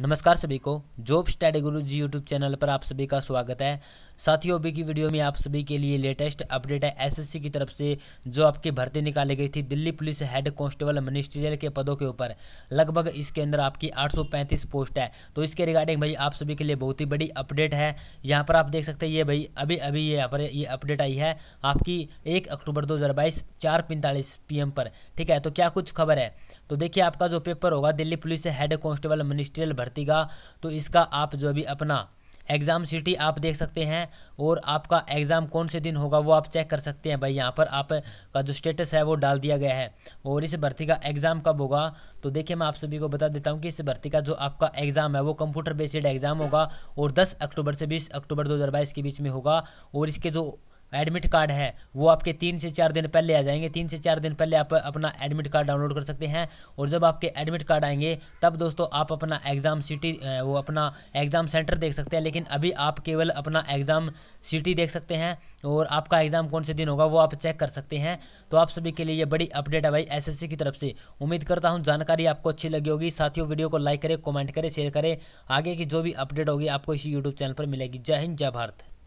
नमस्कार सभी को जॉब स्टडी गुरु जी यूट्यूब चैनल पर आप सभी का स्वागत है साथियों अभी की वीडियो में आप सभी के लिए लेटेस्ट अपडेट है एसएससी की तरफ से जो आपकी भर्ती निकाली गई थी Delhi police head constable ministerial के पदों के ऊपर लगभग इसके अंदर आपकी 835 पोस्ट है तो इसके रिगार्डिंग भाई आप सभी के लिए बहुत ही बड़ी अपडेट है यहाँ पर आप देख सकते हैं ये भाई अभी अभी ये यहाँ पर ये अपडेट आई है आपकी एक अक्टूबर दो हज़ार बाईस चार पैंतालीस पी एम पर ठीक है तो क्या कुछ खबर है तो देखिए आपका जो पेपर होगा Delhi police head constable ministerial भर्ती का तो इसका आप जो भी अपना एग्ज़ाम सिटी आप देख सकते हैं और आपका एग्ज़ाम कौन से दिन होगा वो आप चेक कर सकते हैं भाई यहाँ पर आपका जो स्टेटस है वो डाल दिया गया है और इस भर्ती का एग्ज़ाम कब होगा तो देखिए मैं आप सभी को बता देता हूँ कि इस भर्ती का जो आपका एग्ज़ाम है वो कंप्यूटर बेस्ड एग्ज़ाम होगा और दस अक्टूबर से बीस अक्टूबर दो के बीच में होगा और इसके जो एडमिट कार्ड है वो आपके तीन से चार दिन पहले आ जाएंगे तीन से चार दिन पहले आप अपना एडमिट कार्ड डाउनलोड कर सकते हैं और जब आपके एडमिट कार्ड आएंगे तब दोस्तों आप अपना एग्ज़ाम सिटी वो अपना एग्ज़ाम सेंटर देख सकते हैं लेकिन अभी आप केवल अपना एग्ज़ाम सिटी देख सकते हैं और आपका एग्ज़ाम कौन से दिन होगा वो आप चेक कर सकते हैं तो आप सभी के लिए ये बड़ी अपडेट है भाई एस की तरफ से उम्मीद करता हूँ जानकारी आपको अच्छी लगी होगी साथियों वीडियो को लाइक करें कॉमेंट करें शेयर करें आगे की जो भी अपडेट होगी आपको इसी यूट्यूब चैनल पर मिलेगी जय हिंद जय भारत